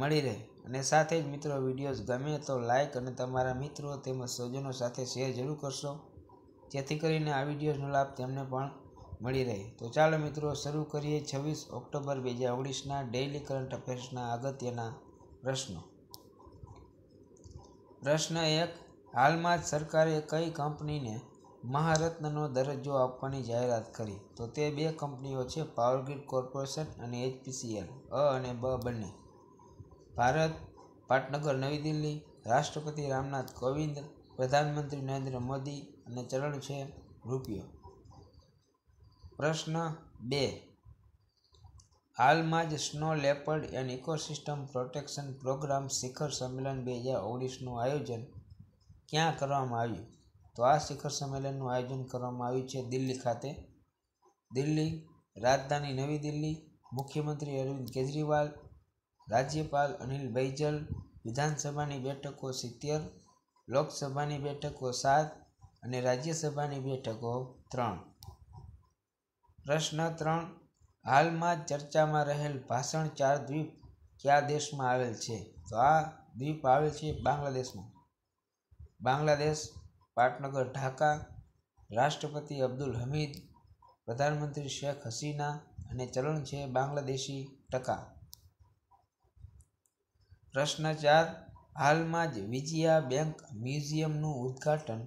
મળી રહે અને સાથે જ મિત્રો વિડીયોઝ ગમે તો લાઇક અને તમારા મિત્રો તેમજ સ્વજનો સાથે શેર જરૂર કરશો જેથી કરીને આ વિડીયોઝનો લાભ તેમને પણ મળી રહે તો ચાલો મિત્રો શરૂ કરીએ છવ્વીસ ઓક્ટોબર બે હજાર ઓગણીસના ડેઇલી કરંટ અફેર્સના અગત્યના પ્રશ્નો પ્રશ્ન એક હાલમાં જ સરકારે કઈ કંપનીને મહારત્નનો દરજ્જો આપવાની જાહેરાત કરી તો તે બે કંપનીઓ છે પાવરગ્રીડ કોર્પોરેશન અને એચપીસીએલ અ અને બ બંને ભારત પાટનગર નવી દિલ્હી રાષ્ટ્રપતિ રામનાથ કોવિંદ પ્રધાનમંત્રી નરેન્દ્ર મોદી અને ચરણ છે રૂપિયો પ્રશ્ન બે હાલમાં જ snow leopard and ecosystem protection programme શિખર સંમેલન બે હજાર ઓગણીસનું આયોજન ક્યાં કરવામાં આવ્યું તો આ શિખર સંમેલનનું આયોજન કરવામાં આવ્યું છે દિલ્હી ખાતે દિલ્હી રાજધાની નવી દિલ્હી મુખ્યમંત્રી અરવિંદ કેજરીવાલ રાજ્યપાલ અનિલ બૈજલ વિધાનસભાની બેઠકો સિત્તેર લોકસભાની બેઠકો સાત અને રાજ્યસભાની બેઠકો ત્રણ પ્રશ્ન ત્રણ હાલમાં ચર્ચામાં રહેલ ભાષણ ચાર દ્વીપ કયા દેશમાં આવેલ છે તો આ દ્વીપ આવેલ છે બાંગ્લાદેશમાં બાંગ્લાદેશ પાટનગર ઢાકા રાષ્ટ્રપતિ અબ્દુલ હમીદ પ્રધાનમંત્રી શેખ હસીના અને ચલણ છે બાંગ્લાદેશી ટકા પ્રશ્ન ચાર હાલમાં જ વિજયા બેંક મ્યુઝિયમનું ઉદ્ઘાટન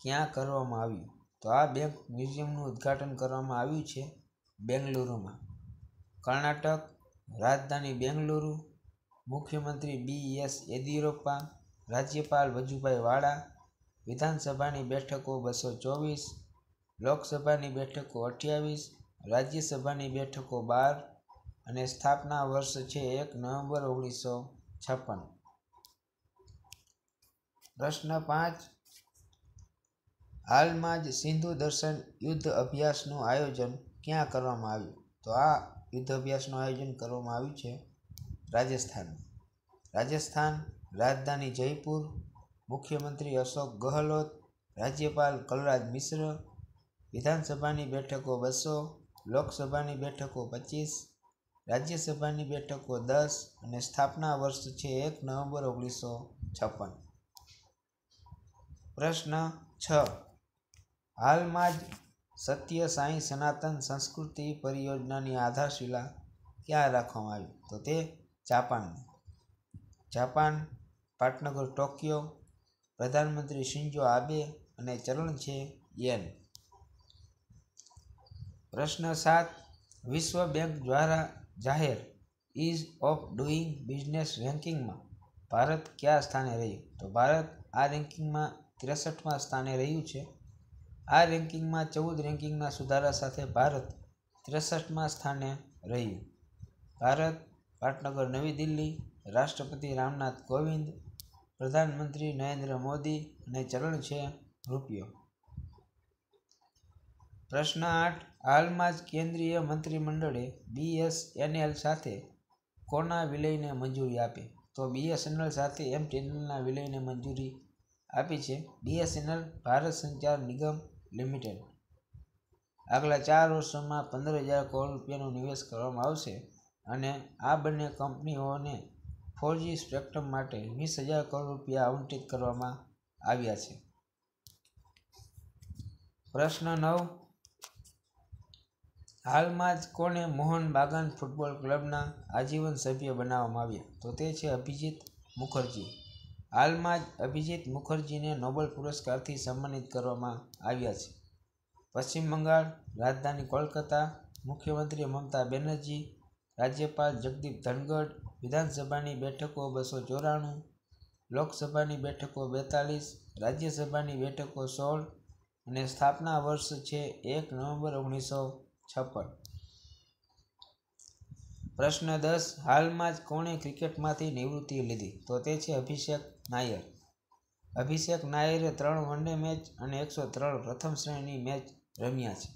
ક્યાં કરવામાં આવ્યું તો આ બેંક મ્યુઝિયમનું ઉદ્ઘાટન કરવામાં આવ્યું છે બેંગલુરુમાં કર્ણાટક રાજધાની બેંગલુરુ મુખ્યમંત્રી બી એસ યેદિયુરપ્પા રાજ્યપાલ વજુભાઈ વાળા વિધાનસભાની બેઠકો બસો ચોવીસ લોકસભાની બેઠકો અઠ્યાવીસ રાજ્યસભાની બેઠકો બાર અને સ્થાપના વર્ષ છે એક નવેમ્બર ઓગણીસો છપ્પન પ્રશ્ન પાંચ હાલમાં જ સિંધુ દર્શન યુદ્ધ અભ્યાસનું આયોજન ક્યાં કરવામાં આવ્યું તો આ યુદ્ધ અભ્યાસનું આયોજન કરવામાં આવ્યું છે રાજસ્થાન રાજસ્થાન રાજધાની જયપુર મુખ્યમંત્રી અશોક ગહલોત રાજ્યપાલ કલરાજ મિશ્ર વિધાનસભાની બેઠકો બસો લોકસભાની બેઠકો પચીસ રાજ્યસભાની બેઠકો દસ અને સ્થાપના વર્ષ છે એક નવેમ્બર ઓગણીસો છપ્પન પ્રશ્ન છ હાલમાં જ સત્ય સાંઈ સનાતન સંસ્કૃતિ પરિયોજનાની આધારશિલા ક્યાં રાખવામાં આવી તો તે જાપાન જાપાન પાટનગર ટોક્યો પ્રધાનમંત્રી શિંજો આબે અને ચલણ છે યેન પ્રશ્ન સાત વિશ્વ બેંક દ્વારા જાહેર ઇઝ ઓફ ડુઈંગ બિઝનેસ રેન્કિંગમાં ભારત કયા સ્થાને રહ્યું તો ભારત આ રેન્કિંગમાં ત્રેસઠમાં સ્થાને રહ્યું છે આ રેન્કિંગમાં ચૌદ રેન્કિંગના સુધારા સાથે ભારત ત્રેસઠમાં સ્થાને રહ્યું ભારત પાટનગર નવી દિલ્હી રાષ્ટ્રપતિ રામનાથ કોવિંદ પ્રધાનમંત્રી નરેન્દ્ર મોદી અને ચરણ છે રૂપિયો પ્રશ્ન આઠ હાલમાં જ કેન્દ્રીય મંત્રીમંડળે બીએસએનએલ સાથે કોના વિલયને મંજૂરી આપી તો બીએસએનએલ સાથે એમ એમટીએનએલના વિલયને મંજૂરી આપી છે બીએસએનએલ ભારત સંચાર નિગમ લિમિટેડ આગલા ચાર વર્ષોમાં પંદર હજાર કરોડ રૂપિયાનો નિવેશ કરવામાં આવશે અને આ બંને કંપનીઓને ફોરજી સ્પેક્ટ્રમ માટે વીસ હજાર કરોડ રૂપિયા આવંટિત કરવામાં આવ્યા છે પ્રશ્ન નવ હાલમાં જ કોને મોહન બાગાન ફૂટબોલ ક્લબના આજીવન સભ્ય બનાવવામાં આવ્યા તો તે છે અભિજીત મુખર્જી હાલમાં જ અભિજીત મુખર્જીને નોબલ પુરસ્કારથી સન્માનિત કરવામાં આવ્યા છે પશ્ચિમ બંગાળ રાજધાની કોલકાતા મુખ્યમંત્રી મમતા બેનર્જી રાજ્યપાલ જગદીપ ધનગઢ વિધાનસભાની બેઠકો બસો ચોરાણું લોકસભાની બેઠકો બેતાલીસ રાજ્યસભાની બેઠકો સોળ અને સ્થાપના વર્ષ છે એક નવેમ્બર ઓગણીસો છપ્પન પ્રશ્ન દસ હાલમાં જ કોણે ક્રિકેટમાંથી નિવૃત્તિ લીધી તો તે છે અભિષેક નાયર અભિષેક નાયરે ત્રણ વનડે મેચ અને એકસો ત્રણ પ્રથમ શ્રેણીની મેચ રમ્યા છે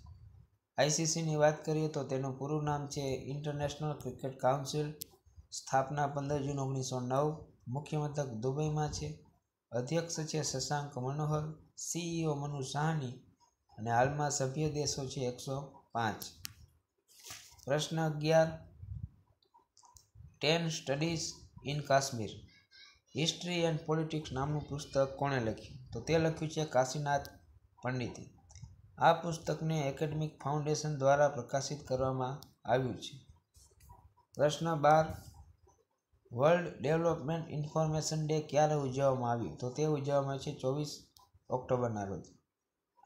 આઈસીસીની વાત કરીએ તો તેનું પૂરું નામ છે ઇન્ટરનેશનલ ક્રિકેટ કાઉન્સિલ સ્થાપના પંદર જૂન ઓગણીસો નવ મુખ્ય મથક દુબઈમાં છે અધ્યક્ષ છે શશાંક મનોહર સીઈઓ મનુ સાહની અને હાલમાં સભ્ય દેશો છે એકસો પાંચ પ્રશ્ન અગિયાર ten studies in Kashmir history and politics નામનું પુસ્તક કોણે લખ્યું તો તે લખ્યું છે કાશીનાથ પંડિતે આ પુસ્તકને એકેડમિક ફાઉન્ડેશન દ્વારા પ્રકાશિત કરવામાં આવ્યું છે પ્રશ્ન બાર વર્લ્ડ ડેવલપમેન્ટ ઇન્ફોર્મેશન ડે ક્યારે ઉજવવામાં આવ્યું તો તે ઉજવવામાં છે ચોવીસ ઓક્ટોબરના રોજ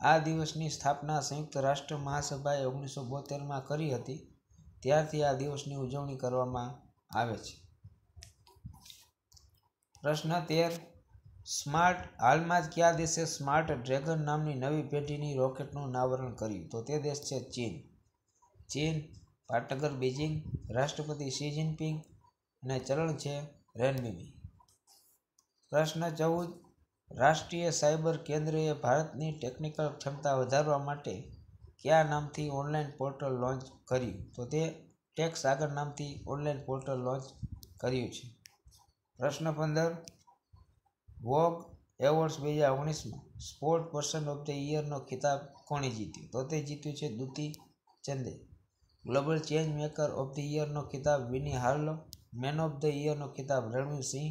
આ દિવસની સ્થાપના સંયુક્ત રાષ્ટ્ર મહાસભાએ ઓગણીસો બોતેરમાં કરી હતી ત્યારથી આ દિવસની ઉજવણી કરવામાં આવે છે પ્રશ્ન તેર સ્માર્ટ હાલમાં જ કયા દેશે સ્માર્ટ ડ્રેગન નામની નવી પેઢીની રોકેટનું અનાવરણ કર્યું તો તે દેશ છે ચીન ચીન પાટનગર બેઇજિંગ રાષ્ટ્રપતિ શી જિનપિંગ અને ચલણ છે રેનબીબી પ્રશ્ન ચૌદ રાષ્ટ્રીય સાયબર કેન્દ્રએ ભારતની ટેકનિકલ ક્ષમતા વધારવા માટે કયા નામથી ઓનલાઈન પોર્ટલ લોન્ચ કર્યું તો તે ટેક્સ આગળ નામથી ઓનલાઈન પોર્ટલ લોન્ચ કર્યું છે પ્રશ્ન પંદર વોગ એવોર્ડ્સ બે હજાર ઓગણીસમાં સ્પોર્ટ પર્સન ઓફ ધ ઇયરનો ખિતાબ કોણે જીત્યો તો તે જીત્યું છે દુતી ચંદે global change maker of the ઇયરનો ખિતાબ Winnie Harlow man of the ઇયરનો ખિતાબ રણવીર સિંહ